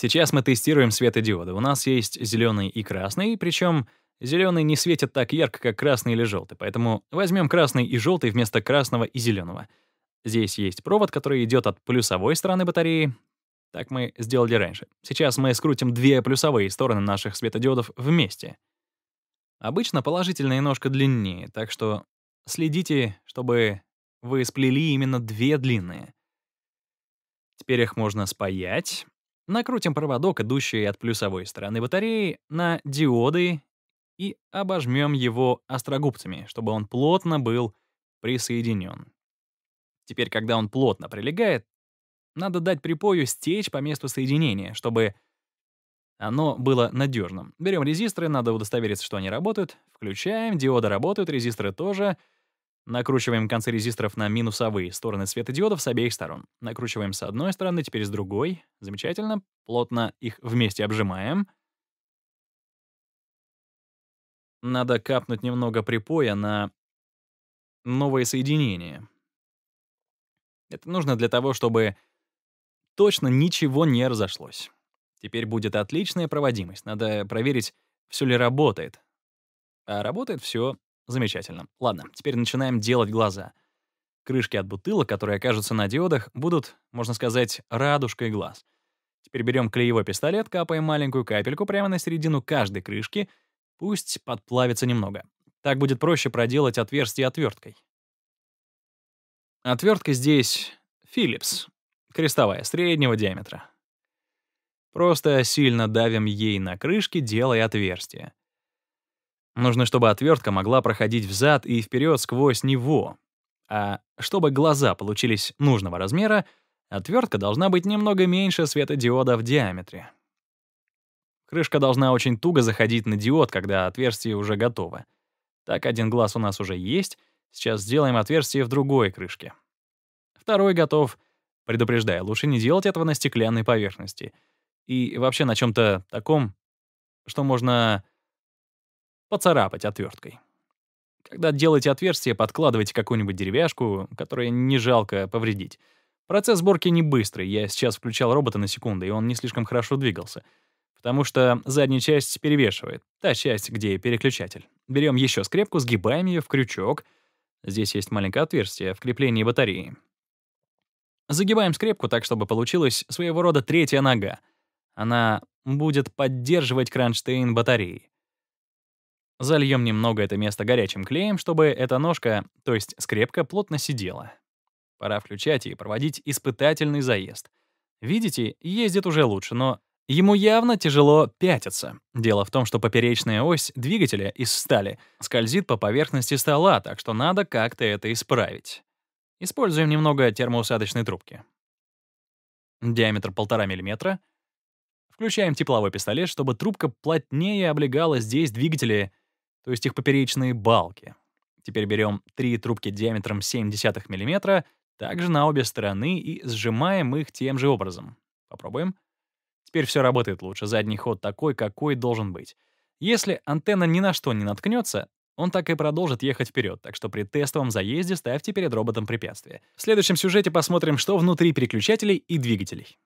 Сейчас мы тестируем светодиоды. У нас есть зеленый и красный, причем зеленый не светит так ярко, как красный или желтый, поэтому возьмем красный и желтый вместо красного и зеленого. Здесь есть провод, который идет от плюсовой стороны батареи. Так мы сделали раньше. Сейчас мы скрутим две плюсовые стороны наших светодиодов вместе. Обычно положительная ножка длиннее, так что следите, чтобы вы сплели именно две длинные. Теперь их можно спаять. Накрутим проводок, идущий от плюсовой стороны батареи, на диоды и обожмем его острогубцами, чтобы он плотно был присоединен. Теперь, когда он плотно прилегает, надо дать припою стечь по месту соединения, чтобы оно было надежным. Берем резисторы, надо удостовериться, что они работают. Включаем, диоды работают, резисторы тоже — Накручиваем концы резисторов на минусовые стороны светодиодов с обеих сторон. Накручиваем с одной стороны, теперь с другой. Замечательно. Плотно их вместе обжимаем. Надо капнуть немного припоя на новое соединение. Это нужно для того, чтобы точно ничего не разошлось. Теперь будет отличная проводимость. Надо проверить, все ли работает. А работает все Замечательно. Ладно, теперь начинаем делать глаза. Крышки от бутылок, которые окажутся на диодах, будут, можно сказать, радужкой глаз. Теперь берем клеевой пистолет, капаем маленькую капельку прямо на середину каждой крышки, пусть подплавится немного. Так будет проще проделать отверстие отверткой. Отвертка здесь Philips, крестовая, среднего диаметра. Просто сильно давим ей на крышки, делая отверстие. Нужно, чтобы отвертка могла проходить взад и вперед сквозь него. А чтобы глаза получились нужного размера, отвертка должна быть немного меньше светодиода в диаметре. Крышка должна очень туго заходить на диод, когда отверстие уже готово. Так, один глаз у нас уже есть. Сейчас сделаем отверстие в другой крышке. Второй готов. Предупреждаю, лучше не делать этого на стеклянной поверхности. И вообще на чем то таком, что можно поцарапать отверткой. Когда делаете отверстие, подкладывайте какую-нибудь деревяшку, которую не жалко повредить. Процесс сборки не быстрый, я сейчас включал робота на секунду, и он не слишком хорошо двигался, потому что задняя часть перевешивает, та часть, где переключатель. Берем еще скрепку, сгибаем ее в крючок. Здесь есть маленькое отверстие в креплении батареи. Загибаем скрепку так, чтобы получилась своего рода третья нога. Она будет поддерживать кронштейн батареи. Зальем немного это место горячим клеем, чтобы эта ножка, то есть скрепка, плотно сидела. Пора включать и проводить испытательный заезд. Видите, ездит уже лучше, но Ему явно тяжело пятиться. Дело в том, что поперечная ось двигателя из стали скользит по поверхности стола, так что надо как-то это исправить. Используем немного термоусадочной трубки. Диаметр полтора миллиметра. Включаем тепловой пистолет, чтобы трубка плотнее облегала здесь двигатели то есть их поперечные балки. Теперь берем три трубки диаметром 0,7 мм, также на обе стороны, и сжимаем их тем же образом. Попробуем. Теперь все работает лучше, задний ход такой, какой должен быть. Если антенна ни на что не наткнется, он так и продолжит ехать вперед, так что при тестовом заезде ставьте перед роботом препятствие. В следующем сюжете посмотрим, что внутри переключателей и двигателей.